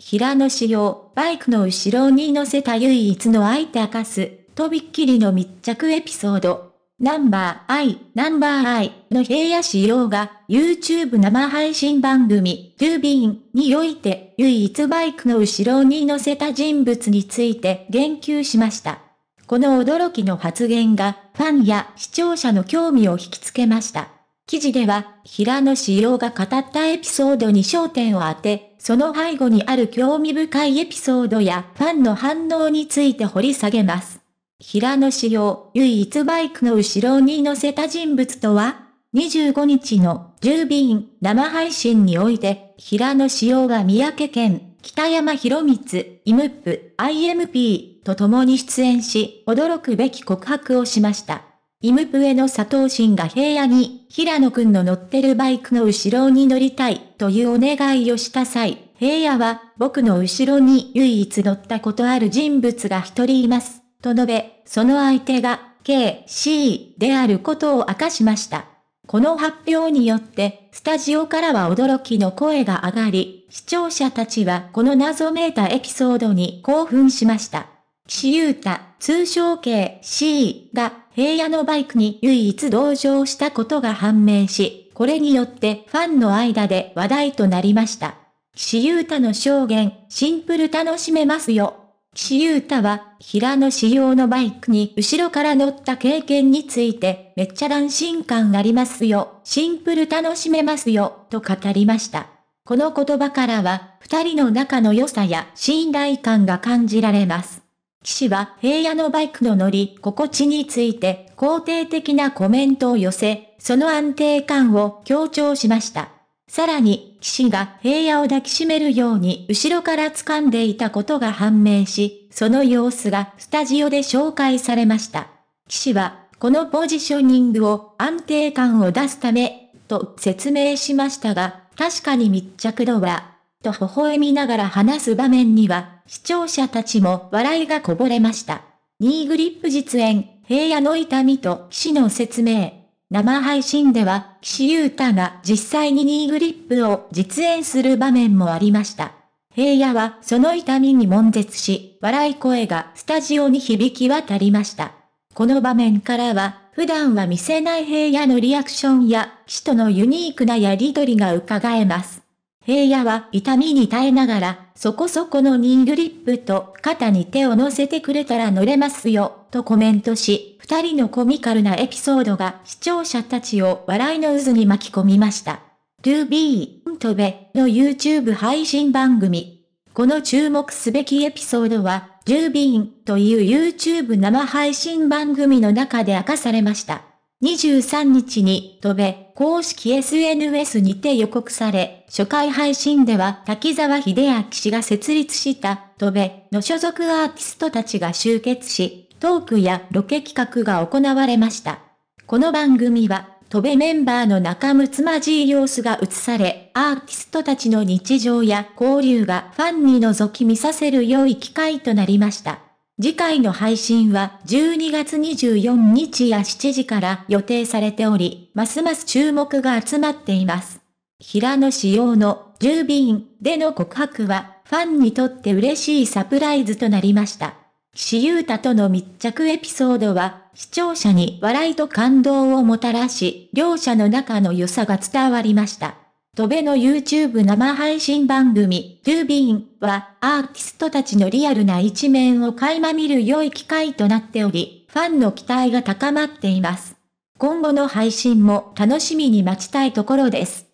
平野紫耀、バイクの後ろに乗せた唯一の相手明かす、とびっきりの密着エピソード。ナンバー I、ナンバー I の平野仕様が YouTube 生配信番組 d o b e n において唯一バイクの後ろに乗せた人物について言及しました。この驚きの発言がファンや視聴者の興味を引きつけました。記事では平野仕様が語ったエピソードに焦点を当てその背後にある興味深いエピソードやファンの反応について掘り下げます。平野紫を唯一バイクの後ろに乗せた人物とは25日の10便生配信において、平野紫をが三宅県、北山博光、イムップ、IMP と共に出演し、驚くべき告白をしました。イムプエの佐藤真が平野に、平野くんの乗ってるバイクの後ろに乗りたい、というお願いをした際、平野は、僕の後ろに唯一乗ったことある人物が一人います、と述べ、その相手が、KC であることを明かしました。この発表によって、スタジオからは驚きの声が上がり、視聴者たちはこの謎めいたエピソードに興奮しました。岸優太、通称系 c が平野のバイクに唯一同乗したことが判明し、これによってファンの間で話題となりました。岸優太の証言、シンプル楽しめますよ。岸優太は、平野仕様のバイクに後ろから乗った経験について、めっちゃ乱心感ありますよ。シンプル楽しめますよ、と語りました。この言葉からは、二人の仲の良さや信頼感が感じられます。騎士は平野のバイクの乗り心地について肯定的なコメントを寄せ、その安定感を強調しました。さらに、騎士が平野を抱きしめるように後ろから掴んでいたことが判明し、その様子がスタジオで紹介されました。騎士は、このポジショニングを安定感を出すため、と説明しましたが、確かに密着度は、と微笑みながら話す場面には、視聴者たちも笑いがこぼれました。ニーグリップ実演、平野の痛みと騎士の説明。生配信では、騎士ユータが実際にニーグリップを実演する場面もありました。平野はその痛みに悶絶し、笑い声がスタジオに響き渡りました。この場面からは、普段は見せない平野のリアクションや、騎士とのユニークなやりとりが伺えます。平野は痛みに耐えながら、そこそこのニーグリップと肩に手を乗せてくれたら乗れますよ、とコメントし、二人のコミカルなエピソードが視聴者たちを笑いの渦に巻き込みました。To be, とべの YouTube 配信番組。この注目すべきエピソードは、ルービーンという YouTube 生配信番組の中で明かされました。23日に戸部、公式 SNS にて予告され、初回配信では滝沢秀明氏が設立した戸部の所属アーティストたちが集結し、トークやロケ企画が行われました。この番組は、戸部メンバーの仲睦まじい様子が映され、アーティストたちの日常や交流がファンに覗き見させる良い機会となりました。次回の配信は12月24日や7時から予定されており、ますます注目が集まっています。平野紫耀の10便での告白はファンにとって嬉しいサプライズとなりました。岸優太との密着エピソードは、視聴者に笑いと感動をもたらし、両者の仲の良さが伝わりました。ドベの YouTube 生配信番組、トゥービーンは、アーティストたちのリアルな一面を垣間見る良い機会となっており、ファンの期待が高まっています。今後の配信も楽しみに待ちたいところです。